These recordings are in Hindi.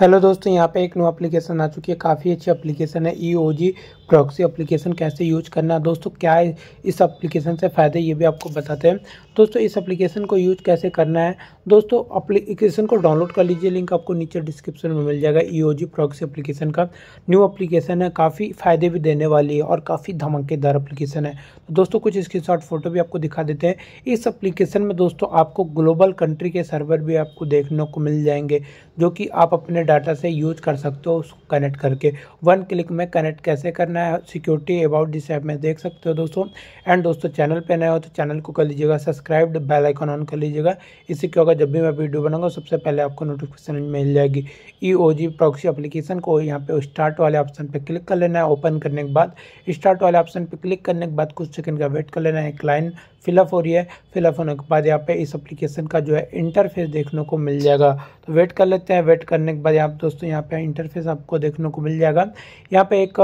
हेलो दोस्तों यहाँ पे एक न्यू एप्लीकेशन आ चुकी है काफ़ी अच्छी एप्लीकेशन है E O G proxy application कैसे यूज करना है दोस्तों क्या है इस एप्लीकेशन से फ़ायदे ये भी आपको बताते हैं दोस्तों इस एप्लीकेशन को यूज कैसे करना है दोस्तों एप्लीकेशन को डाउनलोड कर लीजिए लिंक आपको नीचे डिस्क्रिप्शन में मिल जाएगा E O G proxy application का न्यू एप्लीकेशन है काफ़ी फ़ायदे भी देने वाली है और काफ़ी धमाकेदार एप्लीकेशन है तो दोस्तों कुछ स्क्रीन शॉट फोटो भी आपको दिखा देते हैं इस एप्लीकेशन में दोस्तों आपको ग्लोबल कंट्री के सर्वर भी आपको देखने को मिल जाएंगे जो कि आप अपने डाटा से यूज कर सकते हो उसको कनेक्ट करके वन क्लिक में कनेक्ट कैसे करना है सिक्योरिटी अबाउट दिस ऐप में देख सकते हो दोस्तों एंड दोस्तों चैनल पर नए हो तो चैनल को कर लीजिएगा सब्सक्राइब बेल आइकॉन ऑन कर लीजिएगा इससे क्या होगा जब भी मैं वीडियो बनाऊंगा सबसे पहले आपको नोटिफिकेशन मिल जाएगी ई ओ जी प्रोक्सी एप्लीकेशन को यहाँ पे स्टार्ट वाले ऑप्शन पर क्लिक कर लेना है ओपन करने के बाद स्टार्ट वाले ऑप्शन पर क्लिक करने के बाद कुछ सेकंड का वेट कर लेना है क्लाइन फिलअप हो रही है फिलअप होने के बाद यहाँ पे इस एप्लीकेशन का जो है इंटरफेस देखने को मिल जाएगा तो वेट कर लेते हैं वेट करने के बाद बाद यहाँ दोस्तों यहाँ पे इंटरफेस आपको देखने को मिल जाएगा यहाँ पे एक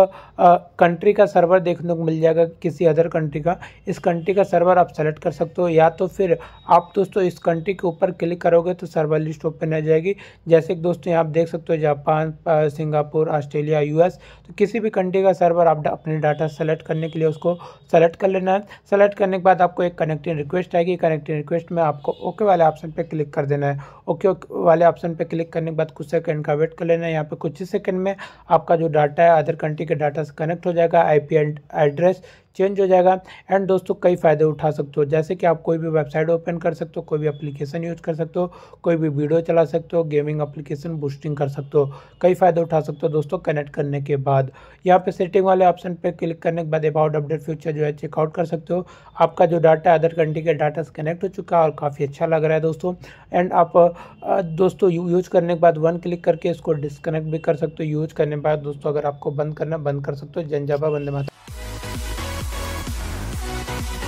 कंट्री का सर्वर देखने को मिल जाएगा किसी अदर कंट्री का इस कंट्री का सर्वर आप सेलेक्ट कर सकते हो या तो फिर आप दोस्तों इस कंट्री के ऊपर क्लिक करोगे तो सर्वर लिस्ट ओपन आ जाएगी जैसे कि दोस्तों यहाँ आप देख सकते हो जापान सिंगापुर ऑस्ट्रेलिया यूएस तो किसी भी कंट्री का सर्वर आप अपने डाटा सेलेक्ट करने के लिए उसको सेलेक्ट कर लेना है सेलेक्ट करने के बाद आपको एक कनेक्टिंग रिक्वेस्ट आएगी कनेक्टिंग रिक्वेस्ट में आपको ओके वाले ऑप्शन पर क्लिक कर देना है ओके वाले ऑप्शन पर क्लिक करने के बाद कुछ सेकेंड सेकंड का वेट कर लेना है यहाँ पे कुछ ही सेकंड में आपका जो डाटा है अदर कंट्री के डाटा से कनेक्ट हो जाएगा आईपी एड्रेस चेंज हो जाएगा एंड दोस्तों कई फ़ायदे उठा सकते हो जैसे कि आप कोई भी वेबसाइट ओपन कर सकते हो कोई भी एप्लीकेशन यूज कर सकते हो कोई भी वीडियो चला सकते हो गेमिंग एप्लीकेशन बूस्टिंग कर सकते हो कई फ़ायदे उठा सकते हो दोस्तों कनेक्ट करने के बाद यहाँ पे सेटिंग वाले ऑप्शन पर क्लिक करने के बाद अबाउट अपडेट फ्यूचर जो है चेकआउट कर सकते हो आपका जो डाटा अदर कंट्री के डाटा से कनेक्ट हो चुका है और काफ़ी अच्छा लग रहा है दोस्तों एंड आप दोस्तों यूज करने के बाद वन क्लिक करके इसको डिसकनेक्ट भी कर सकते हो यूज करने के बाद दोस्तों अगर आपको बंद करना बंद कर सकते हो जनजाबा बंद माता Thank you.